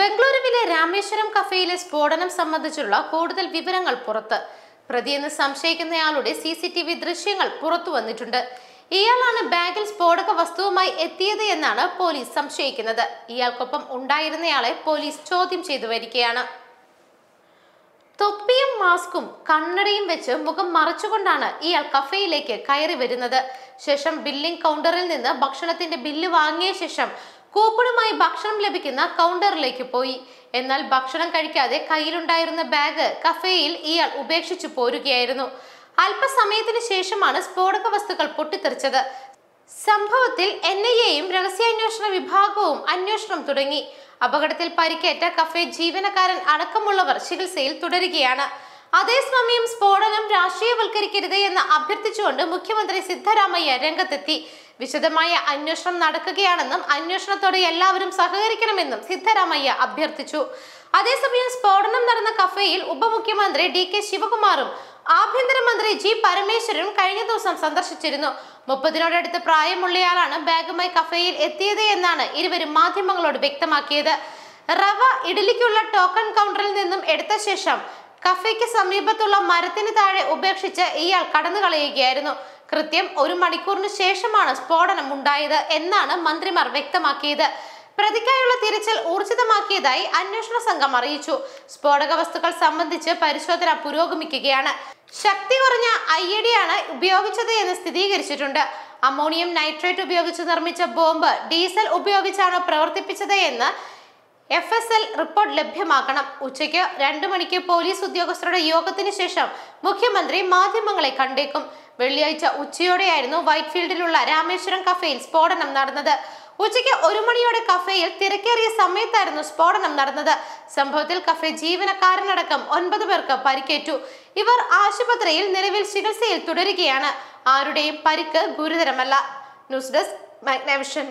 ബംഗളൂരുവിലെ രാമേശ്വരം കഫേയിലെ സ്ഫോടനം സംബന്ധിച്ചുള്ള കൂടുതൽ വിവരങ്ങൾ പുറത്ത് പ്രതിയെന്ന് സംശയിക്കുന്നയാളുടെ സി സി ടി വി ദൃശ്യങ്ങൾ പുറത്തു വന്നിട്ടുണ്ട് ഇയാളാണ് ബാഗിൽ സ്ഫോടക വസ്തുവുമായി എത്തിയത് എന്നാണ് പോലീസ് സംശയിക്കുന്നത് ഇയാൾക്കൊപ്പം ഉണ്ടായിരുന്നയാളെ പോലീസ് ചോദ്യം ചെയ്തു വരികയാണ് തൊപ്പിയും മാസ്കും കണ്ണടയും വെച്ച് മുഖം മറച്ചുകൊണ്ടാണ് ഇയാൾ കഫേയിലേക്ക് കയറി വരുന്നത് ശേഷം ബില്ലിംഗ് കൗണ്ടറിൽ നിന്ന് ഭക്ഷണത്തിന്റെ ബില്ല് വാങ്ങിയ ശേഷം കൂപ്പണുമായി ഭക്ഷണം ലഭിക്കുന്ന കൗണ്ടറിലേക്ക് പോയി എന്നാൽ ഭക്ഷണം കഴിക്കാതെ കയ്യിലുണ്ടായിരുന്ന ബാഗ് കഫേയിൽ ഇയാൾ ഉപേക്ഷിച്ചു പോരുകയായിരുന്നു അല്പസമയത്തിന് ശേഷമാണ് സ്ഫോടക വസ്തുക്കൾ പൊട്ടിത്തെറിച്ചത് സംഭവത്തിൽ എൻ ഐ എയും രഹസ്യാന്വേഷണ വിഭാഗവും അന്വേഷണം തുടങ്ങി അപകടത്തിൽ പരിക്കേറ്റ കഫേ ജീവനക്കാരൻ അടക്കമുള്ളവർ ചികിത്സയിൽ തുടരുകയാണ് അതേസമയം സ്ഫോടനം രാഷ്ട്രീയവൽക്കരിക്കരുത് എന്ന് അഭ്യർത്ഥിച്ചുകൊണ്ട് മുഖ്യമന്ത്രി സിദ്ധരാമയ്യ രംഗത്തെത്തി വിശദമായ അന്വേഷണം നടക്കുകയാണെന്നും അന്വേഷണത്തോടെ എല്ലാവരും സഹകരിക്കണമെന്നും സിദ്ധരാമയ്യ അഭ്യർത്ഥിച്ചു അതേസമയം സ്ഫോടനം നടന്ന കഫേയിൽ ഉപമുഖ്യമന്ത്രി ഡി കെ ശിവകുമാറും ആഭ്യന്തരമന്ത്രി ജി പരമേശ്വരനും കഴിഞ്ഞ ദിവസം സന്ദർശിച്ചിരുന്നു മുപ്പതിനോടടുത്ത് പ്രായമുള്ളയാളാണ് ബാഗുമായി കഫേയിൽ എത്തിയത് എന്നാണ് ഇരുവരും മാധ്യമങ്ങളോട് വ്യക്തമാക്കിയത് റവ ഇഡലിക്കുള്ള ടോക്കൺ കൗണ്ടറിൽ നിന്നും എടുത്ത ശേഷം കഫേക്ക് സമീപത്തുള്ള മരത്തിന് താഴെ ഉപേക്ഷിച്ച് ഇയാൾ കടന്നു കളയുകയായിരുന്നു കൃത്യം ഒരു മണിക്കൂറിന് ശേഷമാണ് സ്ഫോടനം ഉണ്ടായത് എന്നാണ് മന്ത്രിമാർ വ്യക്തമാക്കിയത് പ്രതിക്കായുള്ള തിരച്ചിൽ ഊർജിതമാക്കിയതായി അന്വേഷണ സംഘം അറിയിച്ചു സ്ഫോടക വസ്തുക്കൾ സംബന്ധിച്ച് പരിശോധന പുരോഗമിക്കുകയാണ് ശക്തി കുറഞ്ഞ ഐ എ ഡിയാണ് ഉപയോഗിച്ചത് എന്ന് സ്ഥിരീകരിച്ചിട്ടുണ്ട് അമോണിയം നൈട്രേറ്റ് ഉപയോഗിച്ച് നിർമ്മിച്ച ബോംബ് ഡീസൽ ഉപയോഗിച്ചാണ് പ്രവർത്തിപ്പിച്ചത് എന്ന് എഫ് എസ് എൽ റിപ്പോർട്ട് ലഭ്യമാക്കണം ഉച്ചയ്ക്ക് രണ്ടു മണിക്ക് പോലീസ് ഉദ്യോഗസ്ഥരുടെ യോഗത്തിന് ശേഷം മുഖ്യമന്ത്രി മാധ്യമങ്ങളെ കണ്ടേക്കും വെള്ളിയാഴ്ച ഉച്ചയോടെയായിരുന്നു വൈറ്റ്ഫീൽഡിലുള്ള രാമേശ്വരം കഫേയിൽ സ്ഫോടനം നടന്നത് ഉച്ചയ്ക്ക് ഒരു മണിയോടെ കഫേയിൽ തിരക്കേറിയ സമയത്തായിരുന്നു സ്ഫോടനം നടന്നത് സംഭവത്തിൽ കഫേ ജീവനക്കാരനടക്കം ഒൻപത് പേർക്ക് പരിക്കേറ്റു ഇവർ ആശുപത്രിയിൽ നിലവിൽ ചികിത്സയിൽ തുടരുകയാണ് ആരുടെയും പരിക്ക് ഗുരുതരമല്ല ന്യൂസ് ഡെസ്ക് മാഗ്നവിഷൻ